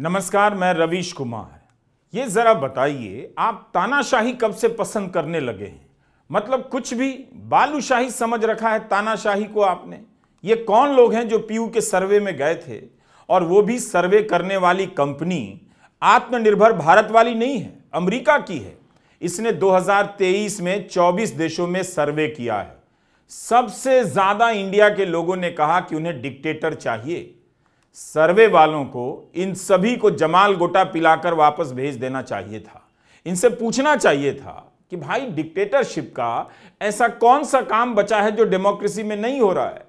नमस्कार मैं रवीश कुमार ये ज़रा बताइए आप तानाशाही कब से पसंद करने लगे हैं मतलब कुछ भी बालूशाही समझ रखा है तानाशाही को आपने ये कौन लोग हैं जो पीयू के सर्वे में गए थे और वो भी सर्वे करने वाली कंपनी आत्मनिर्भर भारत वाली नहीं है अमेरिका की है इसने 2023 में 24 देशों में सर्वे किया है सबसे ज़्यादा इंडिया के लोगों ने कहा कि उन्हें डिक्टेटर चाहिए सर्वे वालों को इन सभी को जमाल गोटा पिलाकर वापस भेज देना चाहिए था इनसे पूछना चाहिए था कि भाई डिक्टेटरशिप का ऐसा कौन सा काम बचा है जो डेमोक्रेसी में नहीं हो रहा है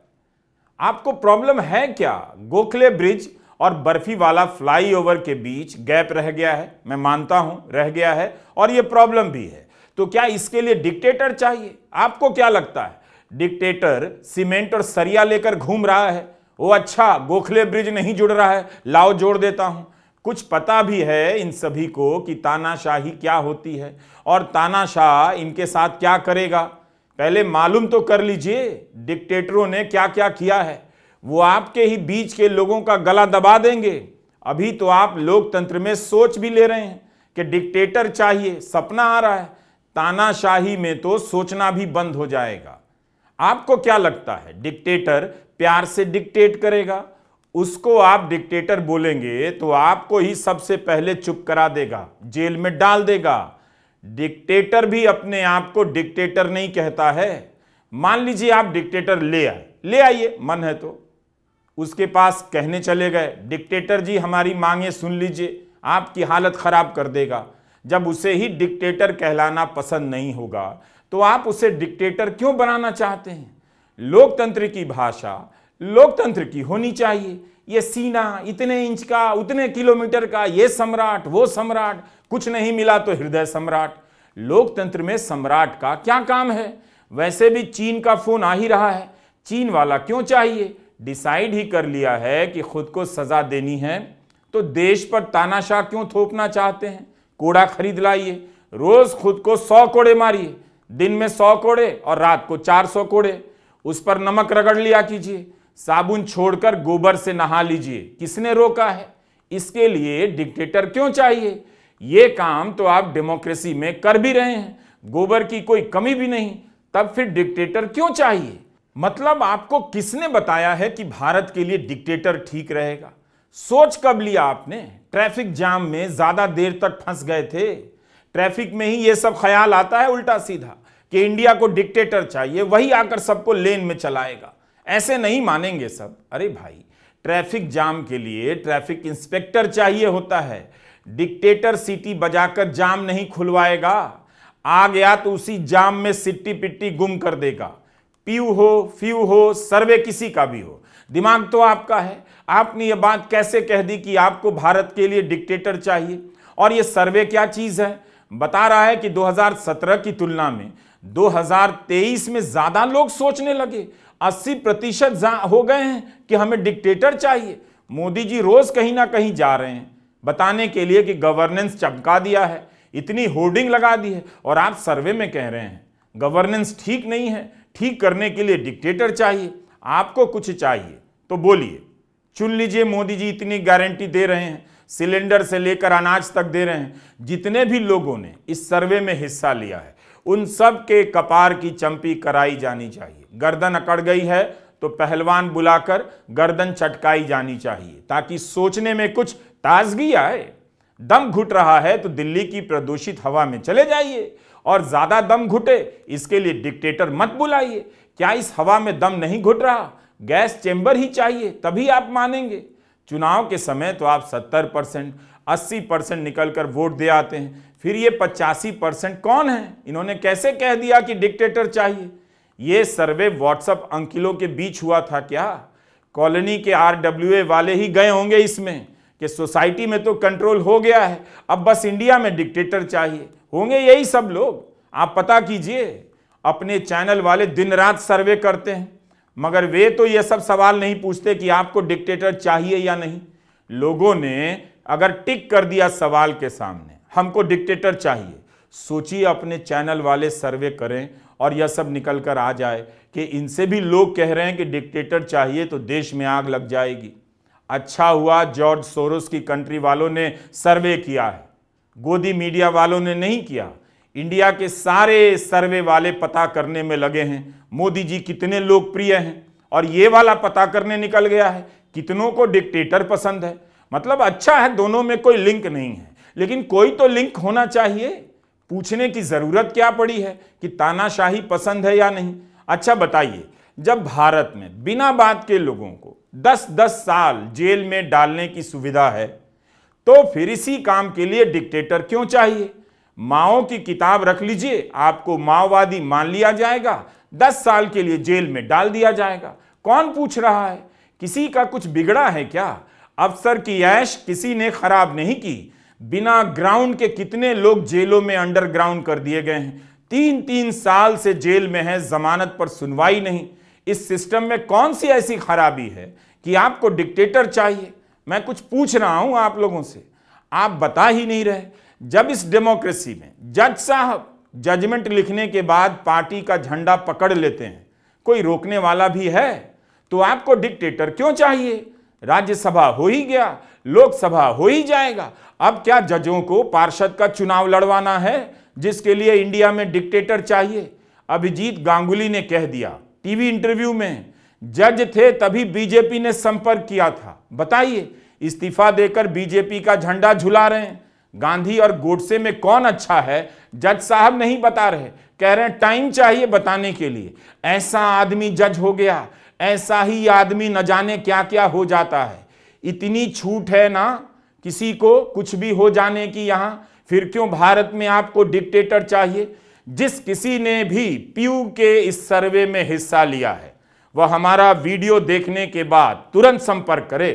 आपको प्रॉब्लम है क्या गोखले ब्रिज और बर्फी वाला फ्लाईओवर के बीच गैप रह गया है मैं मानता हूं रह गया है और यह प्रॉब्लम भी है तो क्या इसके लिए डिक्टेटर चाहिए आपको क्या लगता है डिक्टेटर सीमेंट और सरिया लेकर घूम रहा है वो अच्छा गोखले ब्रिज नहीं जुड़ रहा है लाओ जोड़ देता हूं कुछ पता भी है इन सभी को कि तानाशाही क्या होती है और तानाशाह इनके साथ क्या करेगा पहले मालूम तो कर लीजिए डिक्टेटरों ने क्या क्या किया है वो आपके ही बीच के लोगों का गला दबा देंगे अभी तो आप लोकतंत्र में सोच भी ले रहे हैं कि डिक्टेटर चाहिए सपना आ रहा है तानाशाही में तो सोचना भी बंद हो जाएगा आपको क्या लगता है डिक्टेटर प्यार से डिक्टेट करेगा उसको आप डिक्टेटर बोलेंगे तो आपको ही सबसे पहले चुप करा देगा जेल में डाल देगा डिक्टेटर भी अपने आप को डिक्टेटर नहीं कहता है मान लीजिए आप डिक्टेटर ले आए ले आइए मन है तो उसके पास कहने चले गए डिक्टेटर जी हमारी मांगे सुन लीजिए आपकी हालत खराब कर देगा जब उसे ही डिक्टेटर कहलाना पसंद नहीं होगा तो आप उसे डिक्टेटर क्यों बनाना चाहते हैं लोकतंत्र की भाषा लोकतंत्र की होनी चाहिए ये सीना इतने इंच का उतने किलोमीटर का ये सम्राट वो सम्राट कुछ नहीं मिला तो हृदय सम्राट लोकतंत्र में सम्राट का क्या काम है वैसे भी चीन का फोन आ ही रहा है चीन वाला क्यों चाहिए डिसाइड ही कर लिया है कि खुद को सजा देनी है तो देश पर तानाशाह क्यों थोपना चाहते हैं कोड़ा खरीद लाइए रोज खुद को सौ कोड़े मारिए दिन में सौ कोड़े और रात को चार सौ कोड़े उस पर नमक रगड़ लिया कीजिए साबुन छोड़कर गोबर से नहा लीजिए किसने रोका है इसके लिए डिक्टेटर क्यों चाहिए ये काम तो आप डेमोक्रेसी में कर भी रहे हैं गोबर की कोई कमी भी नहीं तब फिर डिक्टेटर क्यों चाहिए मतलब आपको किसने बताया है कि भारत के लिए डिक्टेटर ठीक रहेगा सोच कब लिया आपने ट्रैफिक जाम में ज्यादा देर तक फंस गए थे ट्रैफिक में ही ये सब ख्याल आता है उल्टा सीधा कि इंडिया को डिक्टेटर चाहिए वही आकर सबको लेन में चलाएगा ऐसे नहीं मानेंगे सब अरे भाई ट्रैफिक जाम के लिए ट्रैफिक इंस्पेक्टर चाहिए होता है डिक्टेटर सिटी बजाकर जाम नहीं खुलवाएगा आ गया तो उसी जाम में सिट्टी पिट्टी गुम कर देगा प्यू हो फ्यू हो सर्वे किसी का भी हो दिमाग तो आपका है आपने ये बात कैसे कह दी कि आपको भारत के लिए डिक्टेटर चाहिए और ये सर्वे क्या चीज़ है बता रहा है कि 2017 की तुलना में 2023 में ज़्यादा लोग सोचने लगे 80 प्रतिशत हो गए हैं कि हमें डिक्टेटर चाहिए मोदी जी रोज़ कहीं ना कहीं जा रहे हैं बताने के लिए कि गवर्नेंस चमका दिया है इतनी होर्डिंग लगा दी है और आप सर्वे में कह रहे हैं गवर्नेंस ठीक नहीं है ठीक करने के लिए डिक्टेटर चाहिए आपको कुछ चाहिए तो बोलिए चुन लीजिए मोदी जी इतनी गारंटी दे रहे हैं सिलेंडर से लेकर अनाज तक दे रहे हैं जितने भी लोगों ने इस सर्वे में हिस्सा लिया है उन सब के कपार की चंपी कराई जानी चाहिए गर्दन अकड़ गई है तो पहलवान बुलाकर गर्दन चटकाई जानी चाहिए ताकि सोचने में कुछ ताजगी आए दम घुट रहा है तो दिल्ली की प्रदूषित हवा में चले जाइए और ज्यादा दम घुटे इसके लिए डिक्टेटर मत बुलाइए क्या इस हवा में दम नहीं घुट रहा गैस चेंबर ही चाहिए तभी आप मानेंगे चुनाव के समय तो आप 70 परसेंट अस्सी परसेंट निकल कर वोट दे आते हैं फिर ये पचासी परसेंट कौन है इन्होंने कैसे कह दिया कि डिक्टेटर चाहिए ये सर्वे व्हाट्सएप अंकिलों के बीच हुआ था क्या कॉलोनी के आर वाले ही गए होंगे इसमें कि सोसाइटी में तो कंट्रोल हो गया है अब बस इंडिया में डिक्टेटर चाहिए होंगे यही सब लोग आप पता कीजिए अपने चैनल वाले दिन रात सर्वे करते हैं मगर वे तो ये सब सवाल नहीं पूछते कि आपको डिक्टेटर चाहिए या नहीं लोगों ने अगर टिक कर दिया सवाल के सामने हमको डिक्टेटर चाहिए सोचिए अपने चैनल वाले सर्वे करें और यह सब निकल कर आ जाए कि इनसे भी लोग कह रहे हैं कि डिक्टेटर चाहिए तो देश में आग लग जाएगी अच्छा हुआ जॉर्ज सोरोस की कंट्री वालों ने सर्वे किया है गोदी मीडिया वालों ने नहीं किया इंडिया के सारे सर्वे वाले पता करने में लगे हैं मोदी जी कितने लोकप्रिय हैं और ये वाला पता करने निकल गया है कितनों को डिक्टेटर पसंद है मतलब अच्छा है दोनों में कोई लिंक नहीं है लेकिन कोई तो लिंक होना चाहिए पूछने की ज़रूरत क्या पड़ी है कि तानाशाही पसंद है या नहीं अच्छा बताइए जब भारत में बिना बात के लोगों को 10-10 साल जेल में डालने की सुविधा है तो फिर इसी काम के लिए डिक्टेटर क्यों चाहिए माओ की किताब रख लीजिए आपको माओवादी मान लिया जाएगा दस साल के लिए जेल में डाल दिया जाएगा कौन पूछ रहा है किसी का कुछ बिगड़ा है क्या अफसर की ऐश किसी ने खराब नहीं की बिना ग्राउंड के कितने लोग जेलों में अंडरग्राउंड कर दिए गए हैं तीन तीन साल से जेल में है जमानत पर सुनवाई नहीं इस सिस्टम में कौन सी ऐसी खराबी है कि आपको डिक्टेटर चाहिए मैं कुछ पूछ रहा हूं आप लोगों से आप बता ही नहीं रहे जब इस डेमोक्रेसी में जज साहब जजमेंट लिखने के बाद पार्टी का झंडा पकड़ लेते हैं कोई रोकने वाला भी है तो आपको डिक्टेटर क्यों चाहिए राज्यसभा हो ही गया लोकसभा हो ही जाएगा अब क्या जजों को पार्षद का चुनाव लड़वाना है जिसके लिए इंडिया में डिक्टेटर चाहिए अभिजीत गांगुली ने कह दिया टीवी इंटरव्यू में जज थे तभी बीजेपी ने संपर्क किया था बताइए इस्तीफा देकर बीजेपी का झंडा झुला रहे हैं गांधी और गोडसे में कौन अच्छा है जज साहब नहीं बता रहे कह रहे हैं टाइम चाहिए बताने के लिए ऐसा आदमी जज हो गया ऐसा ही आदमी न जाने क्या क्या हो जाता है इतनी छूट है ना किसी को कुछ भी हो जाने की यहां फिर क्यों भारत में आपको डिक्टेटर चाहिए जिस किसी ने भी पीयू के इस सर्वे में हिस्सा लिया है वह हमारा वीडियो देखने के बाद तुरंत संपर्क करे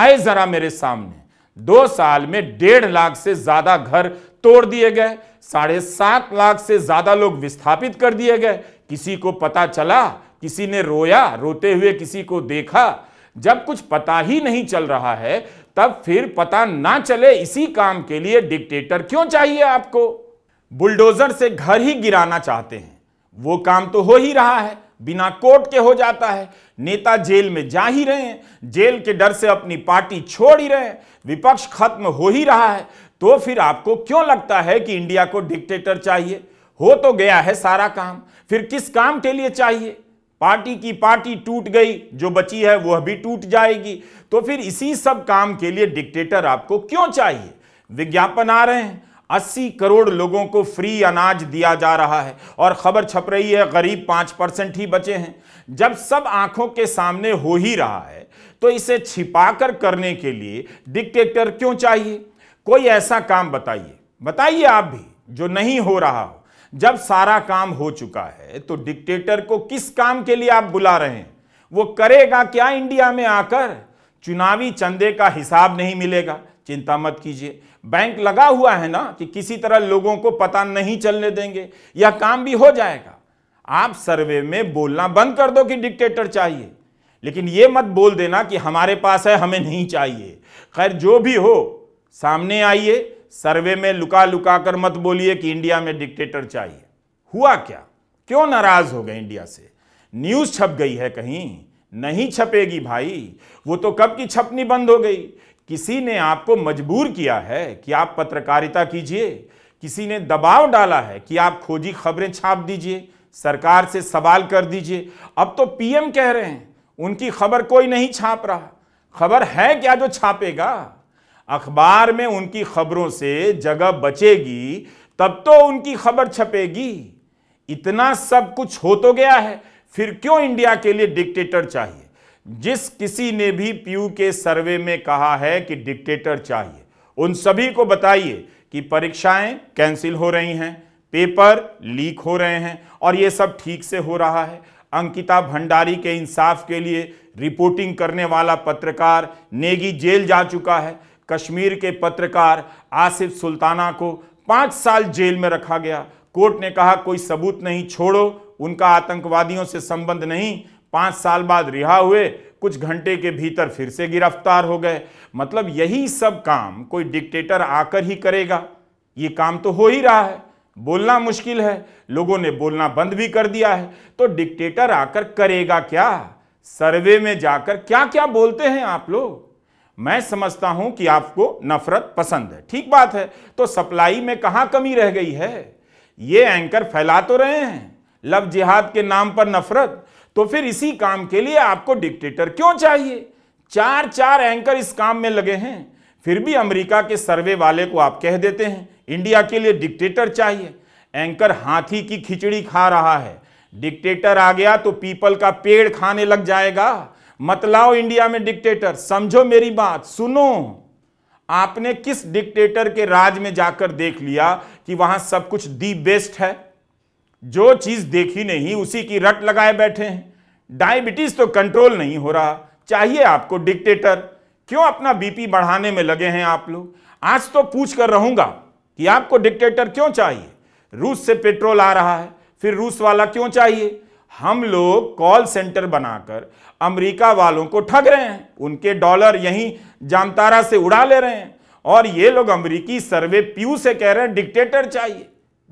आए जरा मेरे सामने दो साल में डेढ़ लाख से ज्यादा घर तोड़ दिए गए साढ़े सात लाख से ज्यादा लोग विस्थापित कर दिए गए किसी को पता चला किसी ने रोया रोते हुए किसी को देखा जब कुछ पता ही नहीं चल रहा है तब फिर पता ना चले इसी काम के लिए डिक्टेटर क्यों चाहिए आपको बुलडोजर से घर ही गिराना चाहते हैं वो काम तो हो ही रहा है बिना कोर्ट के हो जाता है नेता जेल में जा ही रहे हैं जेल के डर से अपनी पार्टी छोड़ ही रहे हैं विपक्ष खत्म हो ही रहा है तो फिर आपको क्यों लगता है कि इंडिया को डिक्टेटर चाहिए हो तो गया है सारा काम फिर किस काम के लिए चाहिए पार्टी की पार्टी टूट गई जो बची है वह भी टूट जाएगी तो फिर इसी सब काम के लिए डिक्टेटर आपको क्यों चाहिए विज्ञापन आ रहे हैं 80 करोड़ लोगों को फ्री अनाज दिया जा रहा है और खबर छप रही है गरीब पाँच परसेंट ही बचे हैं जब सब आंखों के सामने हो ही रहा है तो इसे छिपाकर करने के लिए डिक्टेटर क्यों चाहिए कोई ऐसा काम बताइए बताइए आप भी जो नहीं हो रहा हो जब सारा काम हो चुका है तो डिक्टेटर को किस काम के लिए आप बुला रहे हैं वो करेगा क्या इंडिया में आकर चुनावी चंदे का हिसाब नहीं मिलेगा चिंता मत कीजिए बैंक लगा हुआ है ना कि किसी तरह लोगों को पता नहीं चलने देंगे यह काम भी हो जाएगा आप सर्वे में बोलना बंद कर दो कि डिक्टेटर चाहिए लेकिन यह मत बोल देना कि हमारे पास है हमें नहीं चाहिए खैर जो भी हो सामने आइए सर्वे में लुका लुका कर मत बोलिए कि इंडिया में डिक्टेटर चाहिए हुआ क्या क्यों नाराज हो गए इंडिया से न्यूज छप गई है कहीं नहीं छपेगी भाई वो तो कब की छपनी बंद हो गई किसी ने आपको मजबूर किया है कि आप पत्रकारिता कीजिए किसी ने दबाव डाला है कि आप खोजी खबरें छाप दीजिए सरकार से सवाल कर दीजिए अब तो पीएम कह रहे हैं उनकी खबर कोई नहीं छाप रहा खबर है क्या जो छापेगा अखबार में उनकी खबरों से जगह बचेगी तब तो उनकी खबर छपेगी इतना सब कुछ हो तो गया है फिर क्यों इंडिया के लिए डिक्टेटर चाहिए जिस किसी ने भी पीयू के सर्वे में कहा है कि डिक्टेटर चाहिए उन सभी को बताइए कि परीक्षाएं कैंसिल हो रही हैं पेपर लीक हो रहे हैं और ये सब ठीक से हो रहा है अंकिता भंडारी के इंसाफ के लिए रिपोर्टिंग करने वाला पत्रकार नेगी जेल जा चुका है कश्मीर के पत्रकार आसिफ सुल्ताना को पाँच साल जेल में रखा गया कोर्ट ने कहा कोई सबूत नहीं छोड़ो उनका आतंकवादियों से संबंध नहीं पांच साल बाद रिहा हुए कुछ घंटे के भीतर फिर से गिरफ्तार हो गए मतलब यही सब काम कोई डिक्टेटर आकर ही करेगा ये काम तो हो ही रहा है बोलना मुश्किल है लोगों ने बोलना बंद भी कर दिया है तो डिक्टेटर आकर करेगा क्या सर्वे में जाकर क्या क्या बोलते हैं आप लोग मैं समझता हूं कि आपको नफरत पसंद है ठीक बात है तो सप्लाई में कहां कमी रह गई है ये एंकर फैला तो रहे हैं लव जिहाद के नाम पर नफरत तो फिर इसी काम के लिए आपको डिक्टेटर क्यों चाहिए चार चार एंकर इस काम में लगे हैं फिर भी अमेरिका के सर्वे वाले को आप कह देते हैं इंडिया के लिए डिक्टेटर चाहिए एंकर हाथी की खिचड़ी खा रहा है डिक्टेटर आ गया तो पीपल का पेड़ खाने लग जाएगा मत लाओ इंडिया में डिक्टेटर समझो मेरी बात सुनो आपने किस डिक्टेटर के राज में जाकर देख लिया कि वहां सब कुछ दी बेस्ट है जो चीज़ देखी नहीं उसी की रट लगाए बैठे हैं डायबिटीज़ तो कंट्रोल नहीं हो रहा चाहिए आपको डिक्टेटर क्यों अपना बीपी बढ़ाने में लगे हैं आप लोग आज तो पूछ कर रहूंगा कि आपको डिक्टेटर क्यों चाहिए रूस से पेट्रोल आ रहा है फिर रूस वाला क्यों चाहिए हम लोग कॉल सेंटर बनाकर अमेरिका वालों को ठग रहे हैं उनके डॉलर यहीं जामतारा से उड़ा ले रहे हैं और ये लोग अमेरिकी सर्वे प्यू से कह रहे हैं डिक्टेटर चाहिए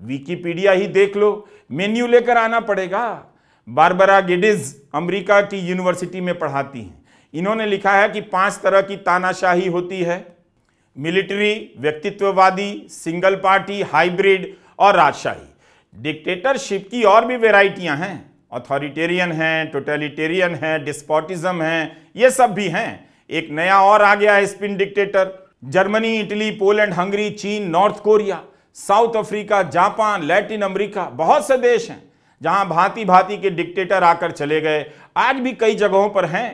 विकीपीडिया ही देख लो मेन्यू लेकर आना पड़ेगा बारबरा गिडिज अमेरिका की यूनिवर्सिटी में पढ़ाती हैं इन्होंने लिखा है कि पांच तरह की तानाशाही होती है मिलिट्री व्यक्तित्ववादी सिंगल पार्टी हाइब्रिड और राजशाही डिक्टेटरशिप की और भी वेराइटियां हैं अथॉरिटेरियन है टोटेलिटेरियन है डिस्पोटिज्म हैं ये सब भी हैं एक नया और आ गया है spin dictator Germany Italy Poland Hungary चीन North Korea South Africa Japan Latin America बहुत से देश हैं जहां भांति भांति के डिक्टेटर आकर चले गए आज भी कई जगहों पर हैं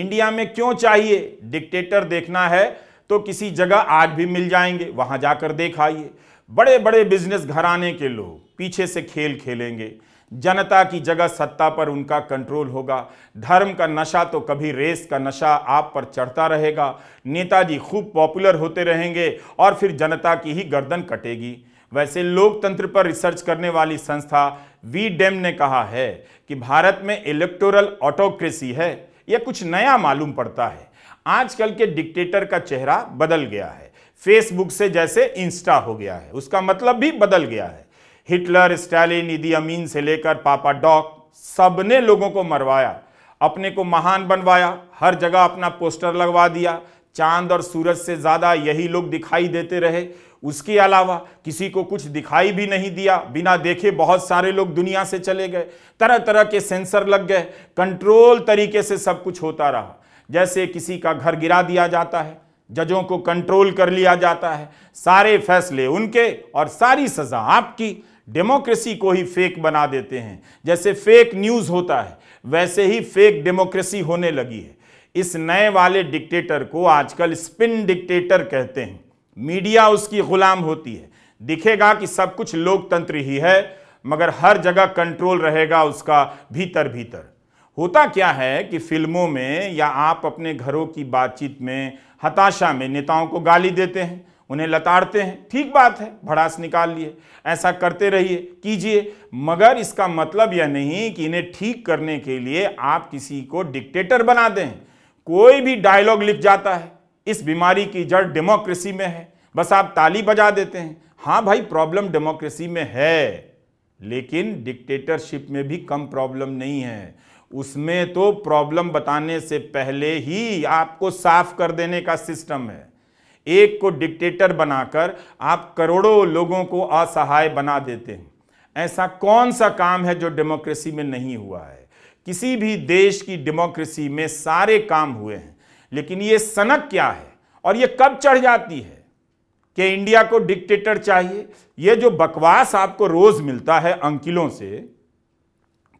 इंडिया में क्यों चाहिए डिक्टेटर देखना है तो किसी जगह आज भी मिल जाएंगे वहां जाकर देख आइए बड़े बड़े बिजनेस घराने के लोग पीछे से खेल खेलेंगे जनता की जगह सत्ता पर उनका कंट्रोल होगा धर्म का नशा तो कभी रेस का नशा आप पर चढ़ता रहेगा नेताजी खूब पॉपुलर होते रहेंगे और फिर जनता की ही गर्दन कटेगी वैसे लोकतंत्र पर रिसर्च करने वाली संस्था वी डेम ने कहा है कि भारत में इलेक्टोरल ऑटोक्रेसी है यह कुछ नया मालूम पड़ता है आजकल के डिक्टेटर का चेहरा बदल गया है फेसबुक से जैसे इंस्टा हो गया है उसका मतलब भी बदल गया है हिटलर स्टालिन इदी अमीन से लेकर पापा डॉक सबने लोगों को मरवाया अपने को महान बनवाया हर जगह अपना पोस्टर लगवा दिया चांद और सूरज से ज़्यादा यही लोग दिखाई देते रहे उसके अलावा किसी को कुछ दिखाई भी नहीं दिया बिना देखे बहुत सारे लोग दुनिया से चले गए तरह तरह के सेंसर लग गए कंट्रोल तरीके से सब कुछ होता रहा जैसे किसी का घर गिरा दिया जाता है जजों को कंट्रोल कर लिया जाता है सारे फैसले उनके और सारी सज़ा आपकी डेमोक्रेसी को ही फेक बना देते हैं जैसे फेक न्यूज़ होता है वैसे ही फेक डेमोक्रेसी होने लगी है इस नए वाले डिक्टेटर को आजकल स्पिन डिक्टेटर कहते हैं मीडिया उसकी गुलाम होती है दिखेगा कि सब कुछ लोकतंत्र ही है मगर हर जगह कंट्रोल रहेगा उसका भीतर भीतर होता क्या है कि फिल्मों में या आप अपने घरों की बातचीत में हताशा में नेताओं को गाली देते हैं उन्हें लताड़ते हैं ठीक बात है भड़ास निकाल लिए ऐसा करते रहिए कीजिए मगर इसका मतलब यह नहीं कि इन्हें ठीक करने के लिए आप किसी को डिक्टेटर बना दें कोई भी डायलॉग लिख जाता है इस बीमारी की जड़ डेमोक्रेसी में है बस आप ताली बजा देते हैं हाँ भाई प्रॉब्लम डेमोक्रेसी में है लेकिन डिक्टेटरशिप में भी कम प्रॉब्लम नहीं है उसमें तो प्रॉब्लम बताने से पहले ही आपको साफ कर देने का सिस्टम है एक को डिक्टेटर बनाकर आप करोड़ों लोगों को असहाय बना देते हैं ऐसा कौन सा काम है जो डेमोक्रेसी में नहीं हुआ है किसी भी देश की डेमोक्रेसी में सारे काम हुए हैं लेकिन ये सनक क्या है और ये कब चढ़ जाती है कि इंडिया को डिक्टेटर चाहिए ये जो बकवास आपको रोज मिलता है अंकिलों से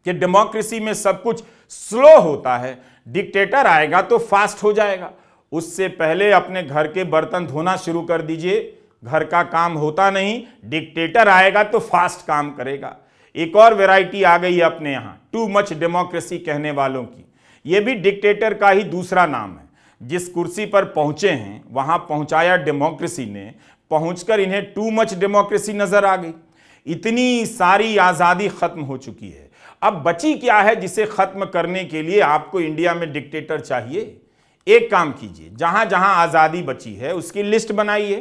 कि डेमोक्रेसी में सब कुछ स्लो होता है डिक्टेटर आएगा तो फास्ट हो जाएगा उससे पहले अपने घर के बर्तन धोना शुरू कर दीजिए घर का काम होता नहीं डिक्टेटर आएगा तो फास्ट काम करेगा एक और वैरायटी आ गई अपने यहाँ टू मच डेमोक्रेसी कहने वालों की ये भी डिक्टेटर का ही दूसरा नाम है जिस कुर्सी पर पहुंचे हैं वहां पहुंचाया डेमोक्रेसी ने पहुंचकर इन्हें टू मच डेमोक्रेसी नजर आ गई इतनी सारी आज़ादी खत्म हो चुकी है अब बची क्या है जिसे खत्म करने के लिए आपको इंडिया में डिक्टेटर चाहिए एक काम कीजिए जहां जहां आज़ादी बची है उसकी लिस्ट बनाइए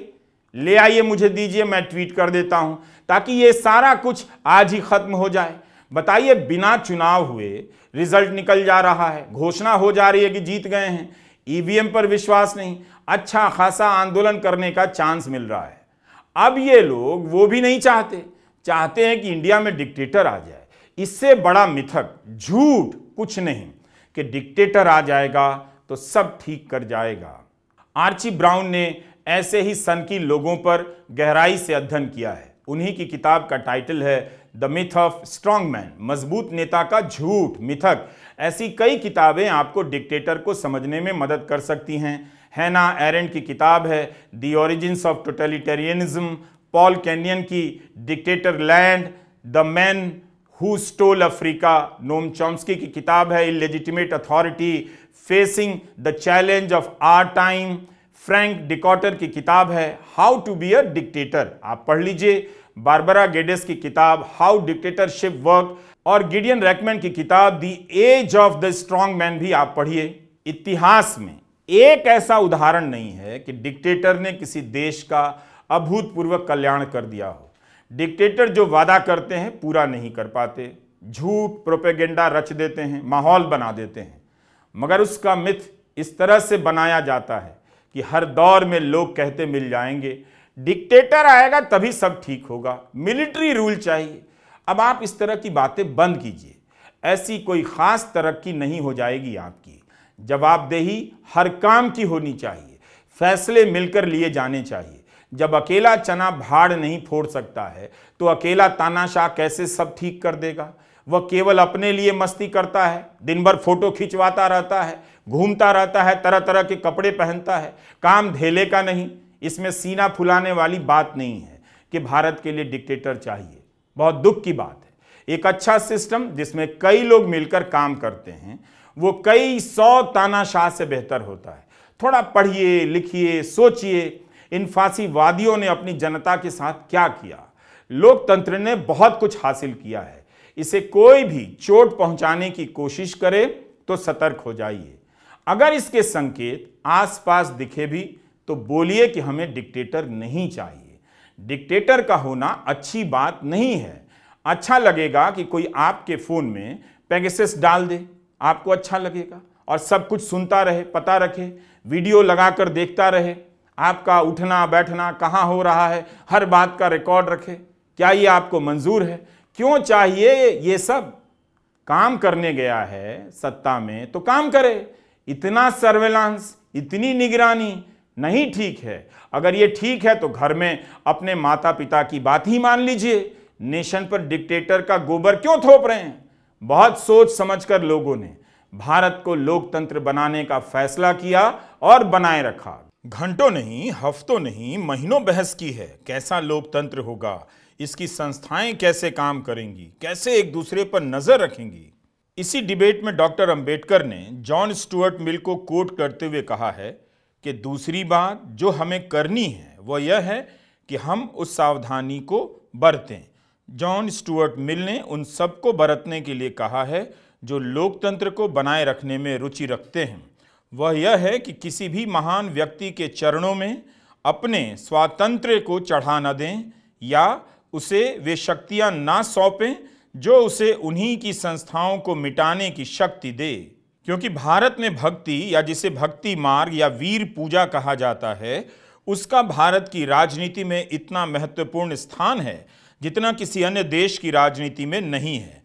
ले आइए मुझे दीजिए मैं ट्वीट कर देता हूं ताकि ये सारा कुछ आज ही खत्म हो जाए बताइए बिना चुनाव हुए रिजल्ट निकल जा रहा है घोषणा हो जा रही है कि जीत गए हैं ईवीएम पर विश्वास नहीं अच्छा खासा आंदोलन करने का चांस मिल रहा है अब ये लोग वो भी नहीं चाहते चाहते हैं कि इंडिया में डिक्टेटर आ जाए इससे बड़ा मिथक झूठ कुछ नहीं कि डिक्टेटर आ जाएगा तो सब ठीक कर जाएगा आर्ची ब्राउन ने ऐसे ही सन की लोगों पर गहराई से अध्ययन किया है उन्हीं की किताब का टाइटल है the myth of strong man मजबूत नेता का झूठ मिथक ऐसी कई किताबें आपको डिक्टेटर को समझने में मदद कर सकती हैं हैना एरेंट की किताब है the origins of totalitarianism Paul Kenyon की dictator land the man who stole Africa Noam Chomsky की किताब है illegitimate authority facing the challenge of our time Frank Dikötter की किताब है how to be a dictator आप पढ़ लीजिए बारबरा गेडेस की किताब हाउ डिक्टेटरशिप वर्क और गिडियन रैकमैन की किताब the age of the strong man भी आप पढ़िए इतिहास में एक ऐसा उदाहरण नहीं है कि डिक्टेटर ने किसी देश का अभूतपूर्व कल्याण कर दिया हो डिक्टेटर जो वादा करते हैं पूरा नहीं कर पाते झूठ प्रोपेगेंडा रच देते हैं माहौल बना देते हैं मगर उसका मिथ इस तरह से बनाया जाता है कि हर दौर में लोग कहते मिल जाएंगे डिक्टेटर आएगा तभी सब ठीक होगा मिलिट्री रूल चाहिए अब आप इस तरह की बातें बंद कीजिए ऐसी कोई ख़ास तरक्की नहीं हो जाएगी आपकी जवाबदेही हर काम की होनी चाहिए फैसले मिलकर लिए जाने चाहिए जब अकेला चना भाड़ नहीं फोड़ सकता है तो अकेला तानाशाह कैसे सब ठीक कर देगा वह केवल अपने लिए मस्ती करता है दिन भर फोटो खिंचवाता रहता है घूमता रहता है तरह तरह के कपड़े पहनता है काम धेले का नहीं इसमें सीना फुलाने वाली बात नहीं है कि भारत के लिए डिक्टेटर चाहिए बहुत दुख की बात है एक अच्छा सिस्टम जिसमें कई लोग मिलकर काम करते हैं वो कई सौ तानाशाह से बेहतर होता है थोड़ा पढ़िए लिखिए सोचिए इन फांसीवादियों ने अपनी जनता के साथ क्या किया लोकतंत्र ने बहुत कुछ हासिल किया है इसे कोई भी चोट पहुंचाने की कोशिश करे तो सतर्क हो जाइए अगर इसके संकेत आसपास दिखे भी तो बोलिए कि हमें डिक्टेटर नहीं चाहिए डिक्टेटर का होना अच्छी बात नहीं है अच्छा लगेगा कि कोई आपके फ़ोन में पैगेसिस डाल दे आपको अच्छा लगेगा और सब कुछ सुनता रहे पता रखे वीडियो लगाकर देखता रहे आपका उठना बैठना कहाँ हो रहा है हर बात का रिकॉर्ड रखे क्या ये आपको मंजूर है क्यों चाहिए ये सब काम करने गया है सत्ता में तो काम करे इतना सर्वेलांस इतनी निगरानी नहीं ठीक है अगर ये ठीक है तो घर में अपने माता पिता की बात ही मान लीजिए नेशन पर डिक्टेटर का गोबर क्यों थोप रहे हैं बहुत सोच समझकर लोगों ने भारत को लोकतंत्र बनाने का फैसला किया और बनाए रखा घंटों नहीं हफ्तों नहीं महीनों बहस की है कैसा लोकतंत्र होगा इसकी संस्थाएं कैसे काम करेंगी कैसे एक दूसरे पर नज़र रखेंगी इसी डिबेट में डॉक्टर अंबेडकर ने जॉन स्टुअर्ट मिल को कोट करते हुए कहा है कि दूसरी बात जो हमें करनी है वह यह है कि हम उस सावधानी को बरतें जॉन स्टुअर्ट मिल ने उन सबको बरतने के लिए कहा है जो लोकतंत्र को बनाए रखने में रुचि रखते हैं वह यह है कि किसी भी महान व्यक्ति के चरणों में अपने स्वातंत्र को चढ़ा न दें या उसे वे शक्तियां ना सौंपें जो उसे उन्हीं की संस्थाओं को मिटाने की शक्ति दे क्योंकि भारत में भक्ति या जिसे भक्ति मार्ग या वीर पूजा कहा जाता है उसका भारत की राजनीति में इतना महत्वपूर्ण स्थान है जितना किसी अन्य देश की राजनीति में नहीं है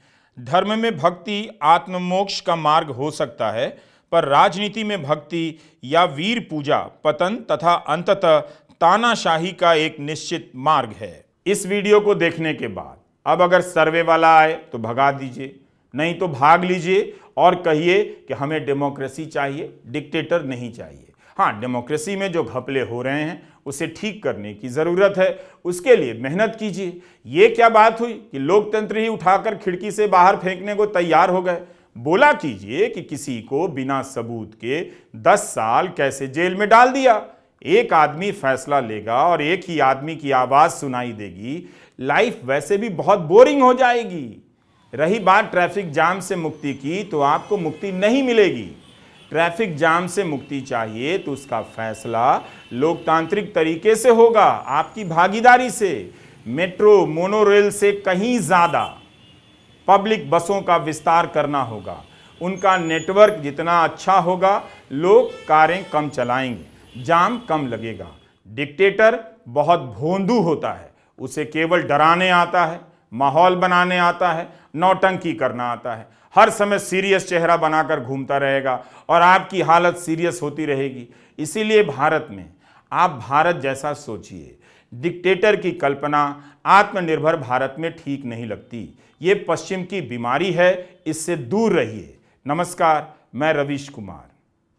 धर्म में भक्ति आत्ममोक्ष का मार्ग हो सकता है पर राजनीति में भक्ति या वीर पूजा पतन तथा अंततः तानाशाही का एक निश्चित मार्ग है इस वीडियो को देखने के बाद अब अगर सर्वे वाला आए तो भगा दीजिए नहीं तो भाग लीजिए और कहिए कि हमें डेमोक्रेसी चाहिए डिक्टेटर नहीं चाहिए हाँ डेमोक्रेसी में जो घपले हो रहे हैं उसे ठीक करने की ज़रूरत है उसके लिए मेहनत कीजिए ये क्या बात हुई कि लोकतंत्र ही उठाकर खिड़की से बाहर फेंकने को तैयार हो गए बोला कीजिए कि किसी को बिना सबूत के 10 साल कैसे जेल में डाल दिया एक आदमी फैसला लेगा और एक ही आदमी की आवाज़ सुनाई देगी लाइफ वैसे भी बहुत बोरिंग हो जाएगी रही बात ट्रैफिक जाम से मुक्ति की तो आपको मुक्ति नहीं मिलेगी ट्रैफिक जाम से मुक्ति चाहिए तो उसका फैसला लोकतांत्रिक तरीके से होगा आपकी भागीदारी से मेट्रो मोनोरेल से कहीं ज़्यादा पब्लिक बसों का विस्तार करना होगा उनका नेटवर्क जितना अच्छा होगा लोग कारें कम चलाएंगे जाम कम लगेगा डिक्टेटर बहुत भोंदू होता है उसे केवल डराने आता है माहौल बनाने आता है नौटंकी करना आता है हर समय सीरियस चेहरा बनाकर घूमता रहेगा और आपकी हालत सीरियस होती रहेगी इसीलिए भारत में आप भारत जैसा सोचिए डिक्टेटर की कल्पना आत्मनिर्भर भारत में ठीक नहीं लगती ये पश्चिम की बीमारी है इससे दूर रहिए नमस्कार मैं रवीश कुमार